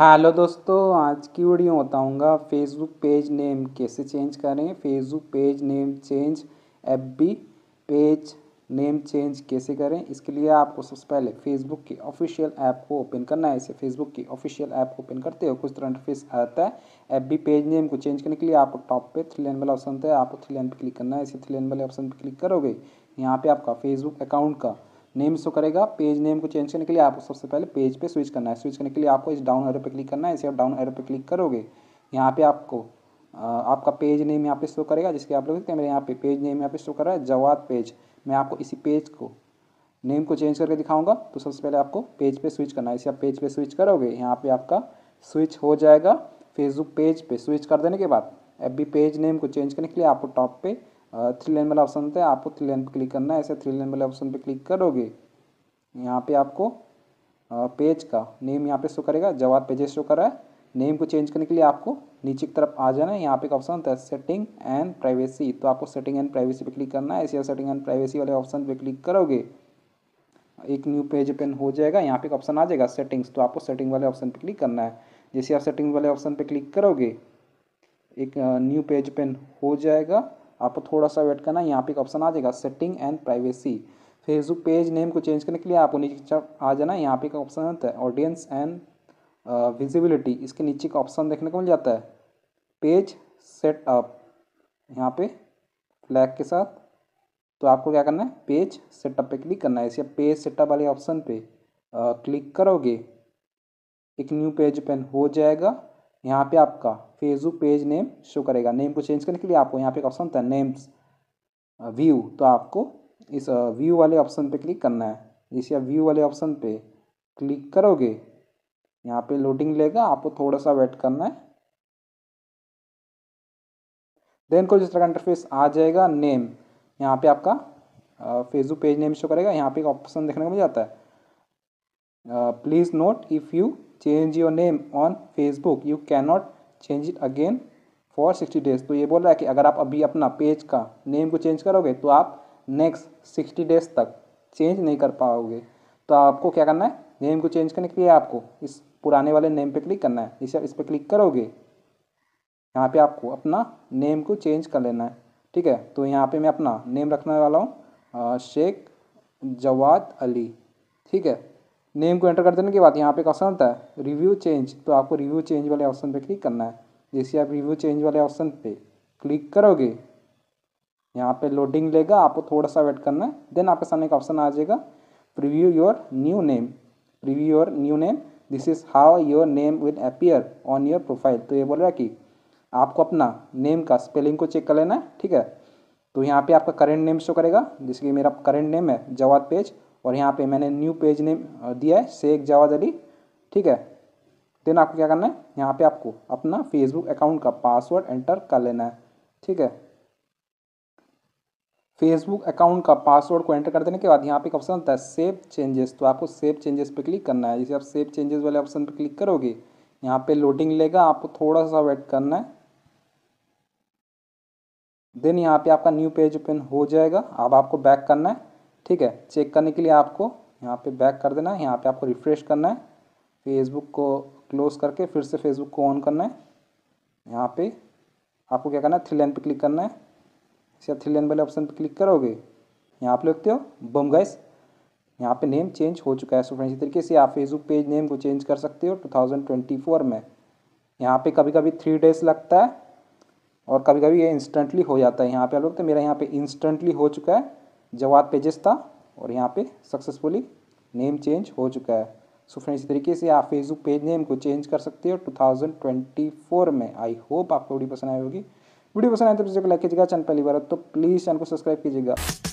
hello दोस्तों आज की वीडियो बताऊंगा फेसबुक पेज नेम कैसे चेंज करें Facebook page name change F B page name change कैसे करें इसके लिए आपको सबसे पहले फेसबुक की ऑफिशियल ऐप को ओपन करना है इसे फेसबुक की ऑफिशियल ऐप को ओपन करते हो कुछ तरह इंटरफेस आता है एफ बी पेज नेम को चेंज करने के लिए आपको टॉप पे थ्री लाइन वाला ऑप्शन है आपको थ्री लाइन पर क्लिक करना है इसे थ्री लाइन वाले ऑप्शन पर क्लिक करोगे यहाँ पर आपका फेसबुक अकाउंट का नेम शो करेगा पेज नेम को चेंज करने के लिए आपको सबसे पहले पेज पे स्विच करना है स्विच करने के लिए आपको इस डाउन एरो पे क्लिक करना है इसे आप डाउन एरो पे क्लिक करोगे यहाँ पे आपको आपका पेज नेम यहाँ पे शो करेगा जिसके आप लोग देखते हैं मेरे यहाँ पे पेज नेम यहाँ पे शो कर रहा है जवाद पेज मैं आपको इसी पेज को नेम को चेंज करके दिखाऊंगा तो सबसे पहले आपको पेज पर स्विच करना है इसे आप पेज पर स्विच करोगे यहाँ पर आपका स्विच हो जाएगा फेसबुक पेज पर स्विच कर देने के बाद एफ पेज नेम को चेंज करने के लिए आपको टॉप पे थ्री लेन वाला ऑप्शन होता है आपको थ्री लेन पर क्लिक करना है ऐसे थ्री लेन वाले ऑप्शन पर क्लिक करोगे यहाँ पे आपको पेज का नेम यहाँ पे शो करेगा जवाब पेजे शो कर रहा है नेम को चेंज करने के लिए आपको नीचे की तरफ आ जाना है यहाँ पे एक ऑप्शन होता है सेटिंग एंड प्राइवेसी तो आपको सेटिंग एंड प्राइवेसी पे क्लिक करना है ऐसे सेटिंग एंड प्राइवेसी वाले ऑप्शन पे क्लिक करोगे एक न्यू पेज ओपन हो जाएगा यहाँ पे एक ऑप्शन आ जाएगा सेटिंग्स तो आपको सेटिंग वाले ऑप्शन पर क्लिक करना है जैसे आप सेटिंग वाले ऑप्शन पर क्लिक करोगे एक न्यू पेज ओपन हो जाएगा आपको थोड़ा सा वेट करना यहाँ पे एक ऑप्शन आ जाएगा setting and privacy Facebook page name को चेंज करने के लिए आपको नीचे आ जाना यहाँ पे एक ऑप्शन आता है ऑडियंस एंड विजिबिलिटी इसके नीचे का ऑप्शन देखने को मिल जाता है पेज सेटअप यहाँ पे फ्लैग के साथ तो आपको क्या करना है पेज सेटअप पे क्लिक करना है इसे पेज सेटअप वाले ऑप्शन पे क्लिक करोगे एक न्यू पेज ओपन हो जाएगा यहाँ पे आपका फेसबुक पेज नेम शो करेगा नेम को चेंज करने के लिए आपको यहाँ पे एक ऑप्शन होता है नेम्स व्यू तो आपको इस व्यू वाले ऑप्शन पे क्लिक करना है जैसे आप व्यू वाले ऑप्शन पे क्लिक करोगे यहाँ पे लोडिंग लेगा आपको थोड़ा सा वेट करना है देन को जिस तरह का इंटरफेस आ जाएगा नेम यहाँ पे आपका फेसबुक पेज नेम शो करेगा यहाँ पे एक ऑप्शन देखने को मिल जाता है please note if you your name on Facebook you cannot change it again for sixty days तो ये बोल रहा है कि अगर आप अभी अपना पेज का नेम को चेंज करोगे तो आप नेक्स्ट सिक्सटी डेज तक चेंज नहीं कर पाओगे तो आपको क्या करना है नेम को चेंज करने के लिए आपको इस पुराने वाले नेम पे क्लिक करना है इसे इस पर क्लिक करोगे यहाँ पे आपको अपना नेम को चेंज कर लेना है ठीक है तो यहाँ पे मैं अपना नेम रखने वाला हूँ शेख जवाद अली ठीक है नेम को एंटर कर देने के बाद यहाँ पे एक ऑप्शन आता है रिव्यू चेंज तो आपको रिव्यू चेंज वाले ऑप्शन पे क्लिक करना है जैसे आप रिव्यू चेंज वाले ऑप्शन पे क्लिक करोगे यहाँ पे लोडिंग लेगा आपको थोड़ा सा वेट करना है देन आपके सामने एक ऑप्शन आ जाएगा preview your new name preview your new name this is how your name will appear on your profile तो ये बोल रहा है कि आपको अपना नेम का स्पेलिंग को चेक कर लेना है ठीक है तो यहाँ पे आपका करेंट नेम शो करेगा जैसे कि मेरा करेंट नेम है जवाद पेज और यहाँ पे मैंने न्यू पेज नेम दिया है शेख जवाद अली ठीक है देन आपको क्या करना है यहाँ पे आपको अपना फेसबुक अकाउंट का पासवर्ड एंटर कर लेना है ठीक है फेसबुक अकाउंट का पासवर्ड को एंटर कर देने के बाद यहाँ पे एक ऑप्शन होता है सेव चेंजेस तो आपको सेव चेंजेस पे क्लिक करना है जैसे आप सेव चेंजेस वाले ऑप्शन पे क्लिक करोगे यहाँ पे लोडिंग लेगा आपको थोड़ा सा वेट करना है देन यहाँ पे आपका न्यू पेज ओपन हो जाएगा अब आपको बैक करना है ठीक है चेक करने के लिए आपको यहाँ पे बैक कर देना है यहाँ पे आपको रिफ़्रेश करना है फेसबुक को क्लोज करके फिर से फेसबुक को ऑन करना है यहाँ पे आपको क्या करना है थ्री लाइन पे क्लिक करना है इसे थ्री लाइन वाले ऑप्शन पे क्लिक करोगे यहाँ पे लिखते हो बम गैस यहाँ पे नेम चेंज हो चुका है सो फ्रेंड्स इस तरीके से आप फेसबुक पेज नेम को चेंज कर सकते हो फोर में यहाँ पर कभी कभी थ्री डेज लगता है और कभी कभी ये इंस्टेंटली हो जाता है यहाँ पे आप लोग तो मेरा यहाँ पे इंस्टेंटली हो चुका है जवाब पेजेस था और यहाँ पे सक्सेसफुली नेम चेंज हो चुका है सो फ्रेंड्स इस तरीके से आप फेसबुक पेज नेम को चेंज कर सकते हो 2024 में आई होप आपको वीडियो पसंद आई होगी वीडियो पसंद आए तो लाइक कीजिएगा चैनल पहली बार तो प्लीज़ चैनल को सब्सक्राइब कीजिएगा